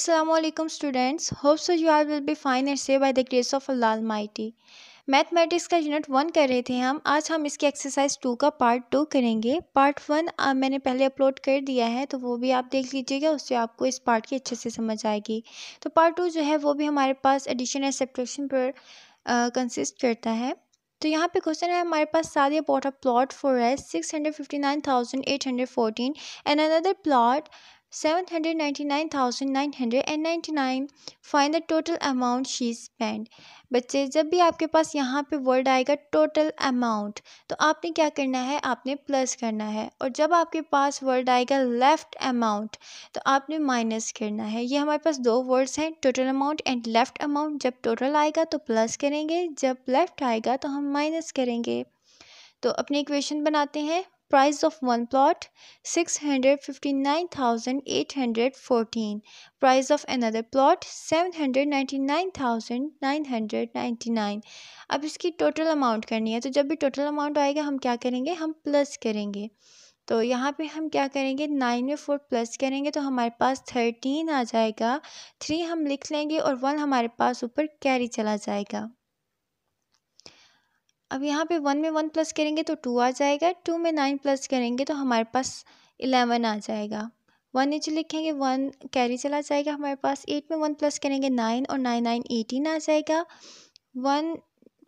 Aslam students hopes you are will be fine and से by the grace of of mighty mathematics का unit one कर रहे थे हम आज हम इसकी एक्सरसाइज टू का पार्ट टू करेंगे पार्ट वन मैंने पहले अपलोड कर दिया है तो वो भी आप देख लीजिएगा उससे आपको इस पार्ट की अच्छे से समझ आएगी तो पार्ट टू जो है वो भी हमारे पास एडिशन एंड सब्ट्रैक्शन पर कंसिस्ट करता है तो यहाँ पे क्वेश्चन है हमारे पास Sadia bought a plot for S six hundred fifty nine thousand eight hundred fourteen and another plot 799,999 find the total amount she spend बच्चे जब भी आपके पास यहाँ पे वर्ड आएगा टोटल अमाउंट तो आपने क्या करना है आपने प्लस करना है और जब आपके पास वर्ड आएगा लेफ़्ट अमाउंट तो आपने माइनस करना है ये हमारे पास दो वर्ड्स हैं total amount and left amount जब टोटल आएगा तो प्लस करेंगे जब लेफ़्ट आएगा तो हम माइनस करेंगे तो अपनी इक्वेशन बनाते हैं price of one plot six hundred fifty nine thousand eight hundred fourteen price of another plot seven hundred ninety nine thousand nine hundred ninety nine अब इसकी टोटल अमाउंट करनी है तो जब भी टोटल अमाउंट आएगा हम क्या करेंगे हम प्लस करेंगे तो यहाँ पे हम क्या करेंगे नाइन में फोर प्लस करेंगे तो हमारे पास थर्टीन आ जाएगा थ्री हम लिख लेंगे और वन हमारे पास ऊपर कैरी चला जाएगा अब यहाँ पे वन में वन प्लस करेंगे तो टू आ जाएगा टू में नाइन प्लस करेंगे तो हमारे पास इलेवन आ जाएगा वन नीचे लिखेंगे वन कैरी चला जाएगा हमारे पास एट में वन प्लस करेंगे नाइन और नाइन नाइन एटीन आ जाएगा one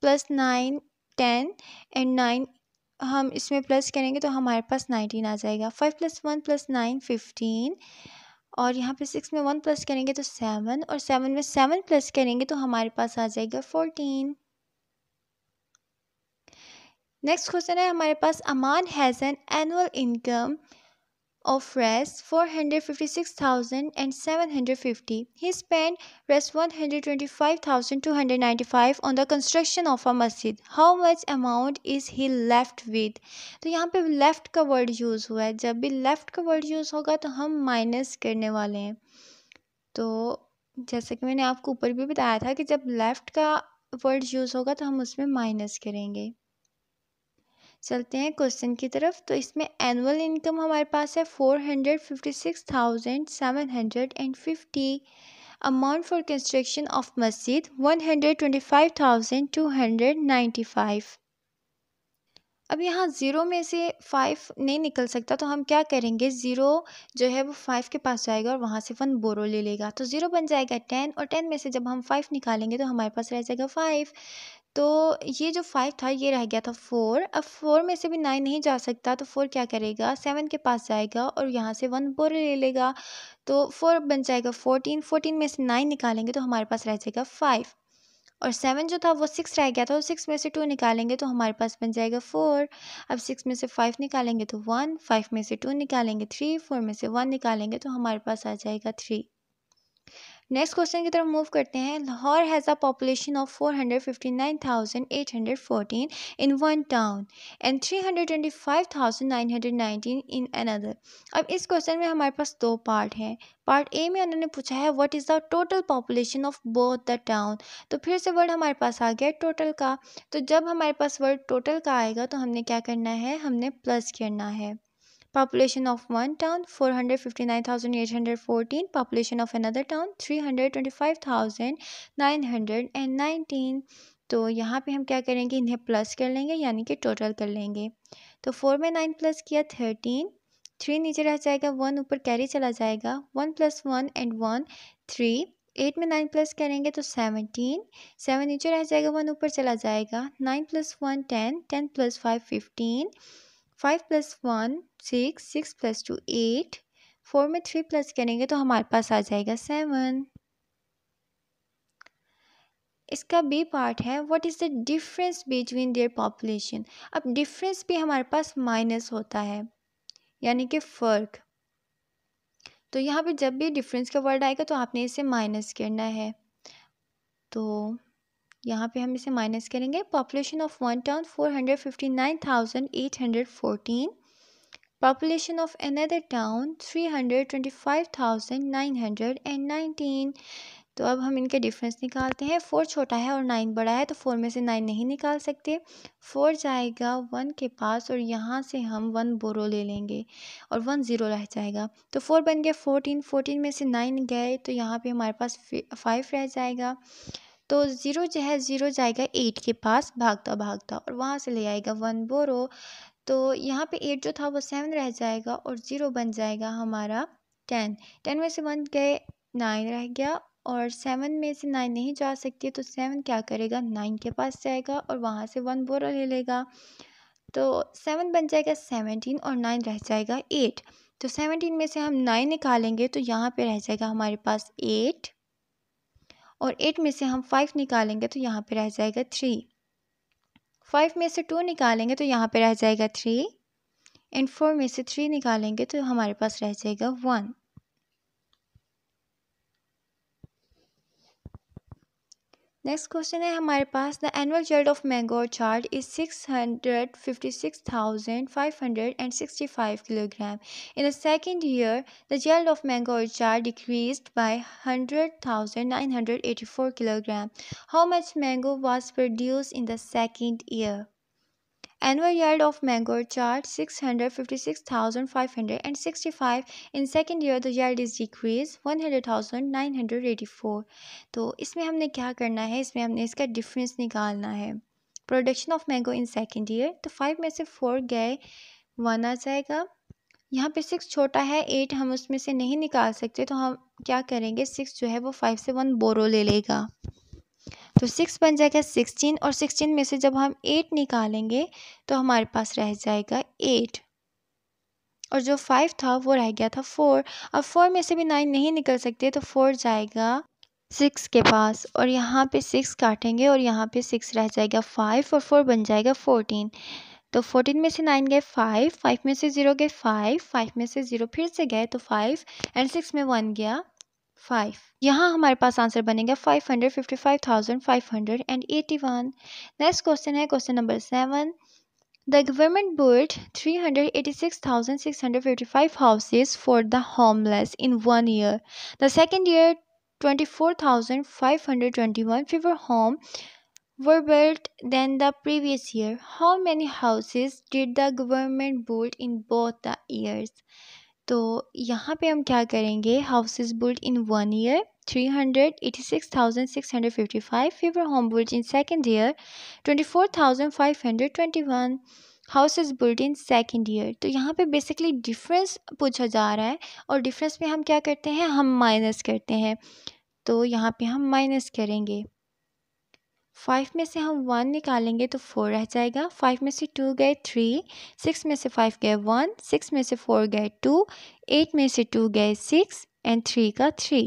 plus nine ten and nine हम इसमें प्लस करेंगे तो हमारे पास नाइनटीन आ जाएगा five plus one plus nine fifteen और यहाँ पे सिक्स में वन प्लस करेंगे तो सेवन और सेवन में सेवन प्लस करेंगे तो हमारे पास आ जाएगा फोर्टीन नेक्स्ट क्वेश्चन है हमारे पास Aman has an annual income of Rs four hundred fifty six thousand and seven hundred fifty he spend Rs one hundred twenty five thousand two hundred ninety five on the construction of a मस्जिद how much amount is he left with तो यहाँ पे left का word use हुआ है जब भी left का वर्ड यूज़ होगा तो हम माइनस करने वाले हैं तो जैसे कि मैंने आपको ऊपर भी बताया था कि जब लेफ्ट का वर्ड यूज़ होगा तो हम उसमें माइनस करेंगे चलते हैं क्वेश्चन की तरफ तो इसमें एनुअल इनकम हमारे पास है four hundred fifty six thousand seven hundred and fifty amount for construction of मस्जिद one hundred twenty five thousand two hundred ninety five अब यहाँ ज़ीरो में से फाइव नहीं निकल सकता तो हम क्या करेंगे ज़ीरो जो है वो फाइव के पास जाएगा और वहाँ से वन बोरो ले लेगा तो ज़ीरो बन जाएगा टेन और टेन में से जब हम फाइव निकालेंगे तो हमारे पास रह जाएगा फाइव तो ये जो फाइव था ये रह गया था फोर अब फोर में से भी नाइन नहीं जा सकता तो फोर क्या करेगा सेवन के पास जाएगा और यहाँ से वन बोर ले लेगा तो फोर बन जाएगा फोर्टीन फोर्टीन में से नाइन निकालेंगे तो हमारे पास रह जाएगा फाइव और सेवन जो था वो सिक्स रह गया था और तो सिक्स में से टू निकालेंगे तो हमारे पास बन जाएगा फोर अब सिक्स में से फाइव निकालेंगे तो वन फाइव में से टू निकालेंगे थ्री फोर में से वन निकालेंगे तो हमारे पास आ जाएगा थ्री नेक्स्ट क्वेश्चन की तरफ मूव करते हैं Lahore has a population of four hundred hundred fifty nine thousand eight fourteen in one town and three hundred hundred twenty five thousand nine nineteen in another अब इस क्वेश्चन में हमारे पास दो part हैं पार्ट ए में उन्होंने पूछा है what is the total population of both the town तो फिर से वर्ड हमारे पास आ गया टोटल का तो जब हमारे पास वर्ड टोटल का आएगा तो हमने क्या करना है हमने प्लस करना है population of one town 459814 population of another town 325919 तो यहाँ पे हम क्या करेंगे इन्हें प्लस कर लेंगे यानी कि टोटल कर लेंगे तो फोर में नाइन प्लस किया थर्टीन थ्री नीचे रह जाएगा वन ऊपर कैरी चला जाएगा one plus one and one three eight में नाइन प्लस करेंगे तो सेवनटीन सेवन नीचे रह जाएगा वन ऊपर चला जाएगा nine plus one ten ten plus five fifteen five plus one six six plus two eight four में थ्री प्लस करेंगे तो हमारे पास आ जाएगा सेवन इसका बी पार्ट है what is the difference between their population अब डिफरेंस भी हमारे पास माइनस होता है यानी कि फ़र्क तो यहाँ पे जब भी डिफरेंस का वर्ड आएगा तो आपने इसे माइनस करना है तो यहाँ पे हम इसे माइनस करेंगे population of one town four hundred fifty nine thousand eight hundred fourteen thousand nine hundred and nineteen तो अब हम इनके डिफरेंस निकालते हैं फोर छोटा है और नाइन बड़ा है तो फोर में से नाइन नहीं निकाल सकते फोर जाएगा वन के पास और यहाँ से हम वन बोरो ले लेंगे और वन ज़ीरो रह जाएगा तो फोर बन गया फोर्टीन फोर्टीन में से नाइन गए तो यहाँ पे हमारे पास फाइव रह जाएगा तो ज़ीरो जो है ज़ीरो जाएगा एट के पास भागता भागता और वहाँ से ले आएगा वन बोरो तो यहाँ पे एट जो था वो सेवन रह जाएगा और ज़ीरो बन जाएगा हमारा टेन टेन में से वन गए नाइन रह गया और सेवन में से नाइन नहीं जा सकती तो सेवन क्या करेगा नाइन के पास जाएगा और वहाँ से वन बोरो ले लेगा तो सेवन बन जाएगा सेवनटीन और नाइन रह जाएगा एट तो सेवनटीन में से हम नाइन निकालेंगे तो यहाँ पे रह जाएगा हमारे पास एट और एट में से हम फाइव निकालेंगे तो यहाँ पे रह जाएगा थ्री फाइव में से टू निकालेंगे तो यहाँ पे रह जाएगा थ्री एंड फोर में से थ्री निकालेंगे तो हमारे पास रह जाएगा वन नेक्स्ट क्वेश्चन है हमारे पास the annual chart of mango chart is six hundred fifty six thousand five hundred and sixty five kilogram in the second year the chart of mango chart decrease by hundred thousand nine hundred eighty four kilogram how much mango was produce in the second year annual yield of mango chart 656,565 in second year the yield is decreased 100,984 तो इसमें हमने क्या करना है इसमें हमने इसका difference निकालना है production of mango in second year तो फाइव में से फोर गए वन आ जाएगा यहाँ पे सिक्स छोटा है एट हम उसमें से नहीं निकाल सकते तो हम क्या करेंगे सिक्स जो है वो फाइव से वन बोरो ले लेगा तो सिक्स बन जाएगा सिक्सटीन और सिक्सटीन में से जब हम एट निकालेंगे तो हमारे पास रह जाएगा एट और जो फाइव था वो रह गया था फोर अब फोर में से भी नाइन नहीं निकल सकते तो फोर जाएगा सिक्स के पास और यहाँ पे सिक्स काटेंगे और यहाँ पे सिक्स रह जाएगा फाइव और फोर बन जाएगा फोर्टीन तो फोर्टीन में से नाइन गए फाइव फाइव में से ज़ीरो गए फाइव फाइव में से ज़ीरो फिर से गए तो फाइव एंड सिक्स में वन गया फाइव यहाँ हमारे पास आंसर बनेगा five hundred fifty five thousand five hundred and eighty one next question है question number seven the government board three hundred eighty six thousand six hundred fifty five houses for the homeless in one year the second year twenty four thousand five hundred twenty one fewer home were built than the previous year how many houses did the government board in both the years तो यहाँ पे हम क्या करेंगे house is build in one year three hundred eighty six thousand six hundred fifty five fewer home build in second year twenty four thousand five hundred twenty one house is build in second year तो यहाँ पे basically difference पूछा जा रहा है और difference में हम क्या करते हैं हम माइनस करते हैं तो यहाँ पे हम माइनस करेंगे फाइव में से हम वन निकालेंगे तो फोर रह जाएगा फाइव में से टू गए थ्री सिक्स में से फाइव गए वन सिक्स में से फोर गए टू एट में से टू गए सिक्स एंड थ्री का थ्री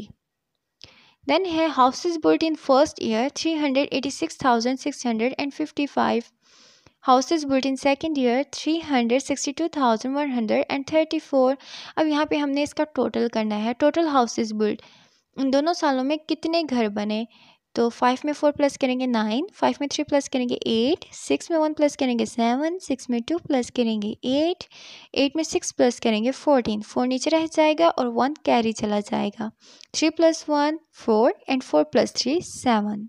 देन है is built in first year three hundred eighty six thousand six hundred and fifty five is built in second year three hundred sixty two thousand one hundred and thirty four अब यहाँ पे हमने इसका total करना है total is built इन दोनों सालों में कितने घर बने तो फाइव में फोर प्लस करेंगे नाइन फाइव में थ्री प्लस करेंगे एट सिक्स में वन प्लस करेंगे सेवन सिक्स में टू प्लस करेंगे एट एट में सिक्स प्लस करेंगे फोर्टीन फोर नीचे रह जाएगा और वन कैरी चला जाएगा three plus one four and four plus three seven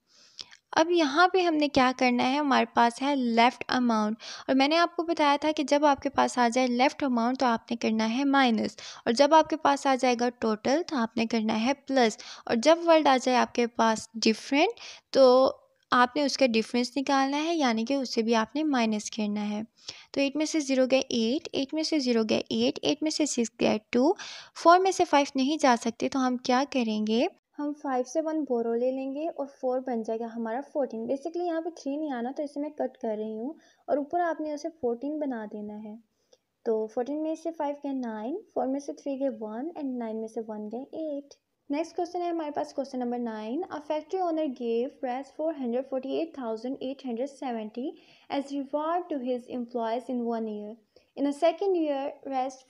अब यहाँ पे हमने क्या करना है हमारे पास है लेफ़्ट अमाउंट और मैंने आपको बताया था कि जब आपके पास आ जाए लेफ़्ट अमाउंट तो आपने करना है माइनस और जब आपके पास आ जाएगा टोटल तो आपने करना है प्लस और जब वर्ड आ जाए आपके पास डिफरेंट तो आपने उसका डिफरेंस निकालना है यानी कि उससे भी आपने माइनस करना है तो एट में से ज़ीरो गए एट एट में से ज़ीरो गए एट एट में से सिक्स गए टू फोर में से फाइव नहीं जा सकते तो हम क्या करेंगे हम फाइव से वन बोरो ले लेंगे और फोर बन जाएगा हमारा फोर्टीन बेसिकली यहाँ पे थ्री नहीं आना तो इसे मैं कट कर रही हूँ और ऊपर आपने उसे फोर्टीन बना देना है तो फोर्टीन में से फाइव गए नाइन फोर में से थ्री गए वन एंड नाइन में से वन गए एट नेक्स्ट क्वेश्चन है हमारे पास question number nine a factory owner gave press four hundred forty eight thousand eight hundred seventy as reward to his employees in one year In the second year, raised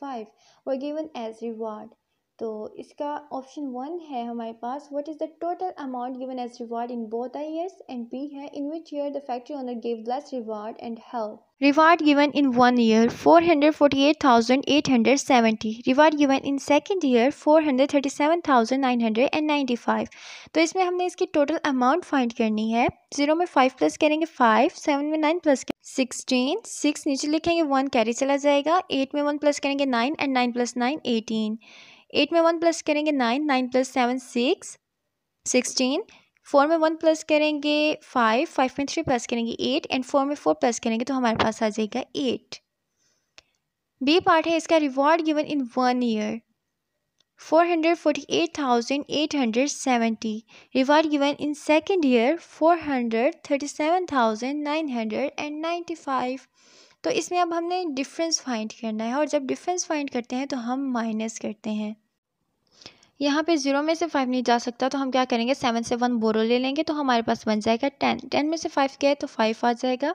five were given as reward. तो इसका option one है हमारे पास what is the total amount given as reward in both the years and B है in which year the factory owner give less reward and how second year four hundred thirty seven thousand nine hundred and ninety five तो इसमें हमने इसकी total amount find करनी है zero में five plus करेंगे five seven में nine plus sixteen six नीचे लिखेंगे वन कैरी चला जाएगा एट में वन प्लस करेंगे nine and nine plus nine eighteen eight में वन प्लस करेंगे nine nine plus seven six sixteen four में वन प्लस करेंगे फाइव फाइव में थ्री प्लस करेंगे एट एंड फोर में फोर प्लस करेंगे तो हमारे पास आ जाएगा एट बी पार्ट है इसका reward given in one year four hundred forty eight thousand eight hundred seventy reward given in second year four hundred thirty seven thousand nine hundred and ninety five तो इसमें अब हमने difference find करना है और जब डिफरेंस फाइंड करते हैं तो हम माइनस करते हैं यहाँ पे ज़ीरो में से फाइव नहीं जा सकता तो हम क्या करेंगे सेवन से वन बोरो ले लेंगे तो हमारे पास बन जाएगा टेन टेन में से फाइव गया तो फाइव आ जाएगा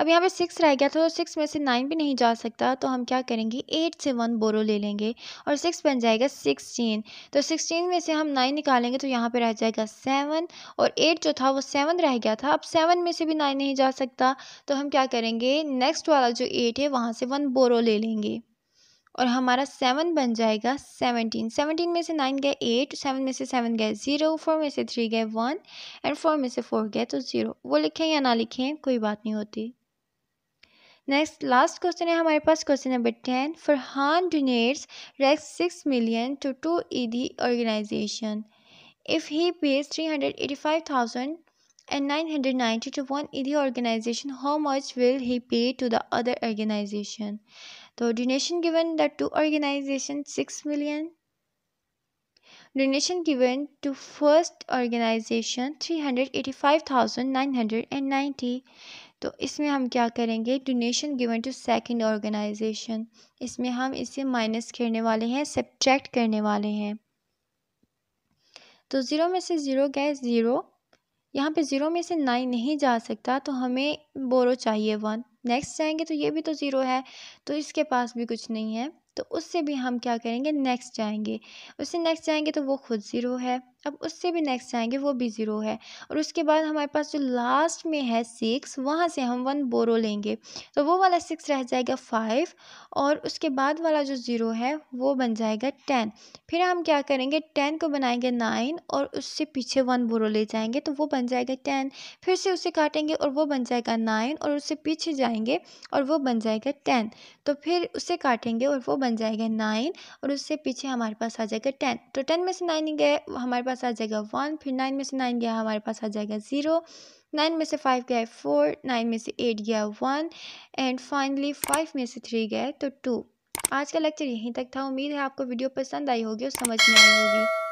अब यहाँ पे सिक्स रह गया था तो सिक्स में से नाइन भी नहीं जा सकता तो हम क्या करेंगे एट से वन बोरो ले लेंगे और सिक्स बन जाएगा सिक्सटीन तो सिक्सटीन में से हम नाइन निकालेंगे तो यहाँ पर रह जाएगा सेवन और एट जो था वो सेवन रह गया था अब सेवन में से भी नाइन नहीं जा सकता तो हम क्या करेंगे नेक्स्ट वाला जो एट है वहाँ से वन बोरो ले लेंगे और हमारा सेवन बन जाएगा सेवनटीन सेवनटीन में से नाइन गए एट सेवन में से सेवन गए ज़ीरो फोर में से थ्री गए वन एंड फोर में से फोर गए तो ज़ीरो वो लिखें या ना लिखें कोई बात नहीं होती नेक्स्ट लास्ट क्वेश्चन है हमारे पास question number ten Farhan donates rex six million to two Edhi organization if he pays three hundred eighty five thousand hundred ninety two one ED organization how much will he pay to the other organization तो donation donation given the two organization six million given to first organization three hundred eighty five thousand nine hundred and ninety तो इसमें हम क्या करेंगे donation given to second organization इसमें हम इसे minus करने वाले हैं सब्ट्रैक्ट करने वाले हैं तो ज़ीरो में से ज़ीरो गए ज़ीरो यहाँ पे ज़ीरो में से नाइन नहीं जा सकता तो हमें बोरो चाहिए वन नेक्स्ट जाएंगे तो ये भी तो ज़ीरो है तो इसके पास भी कुछ नहीं है तो उससे भी हम क्या करेंगे नेक्स्ट जाएंगे उससे नेक्स्ट जाएंगे तो वो खुद ज़ीरो है अब उससे भी नेक्स्ट आएंगे वो भी ज़ीरो है और उसके बाद हमारे पास जो लास्ट में है सिक्स वहाँ से हम वन बोरो लेंगे तो वो वाला सिक्स रह जाएगा फाइव और उसके बाद वाला जो ज़ीरो है वो बन जाएगा टेन फिर हम क्या करेंगे टेन को बनाएंगे नाइन और उससे पीछे वन बोरो ले जाएंगे तो वो बन जाएगा टेन फिर से उसे काटेंगे और वो बन जाएगा नाइन और उससे पीछे जाएंगे और वो बन जाएगा टेन तो फिर उसे काटेंगे और वो बन जाएगा नाइन और उससे पीछे हमारे पास आ जाएगा टेन तो टेन में से नाइन गए हमारे पास पास आ जाएगा वन फिर नाइन में से नाइन गया हमारे पास आ जाएगा ज़ीरो नाइन में से फाइव गया फोर नाइन में से एट गया वन एंड फाइनली फाइव में से थ्री गया तो टू आज का लेक्चर यहीं तक था उम्मीद है आपको वीडियो पसंद आई होगी और समझ में आई होगी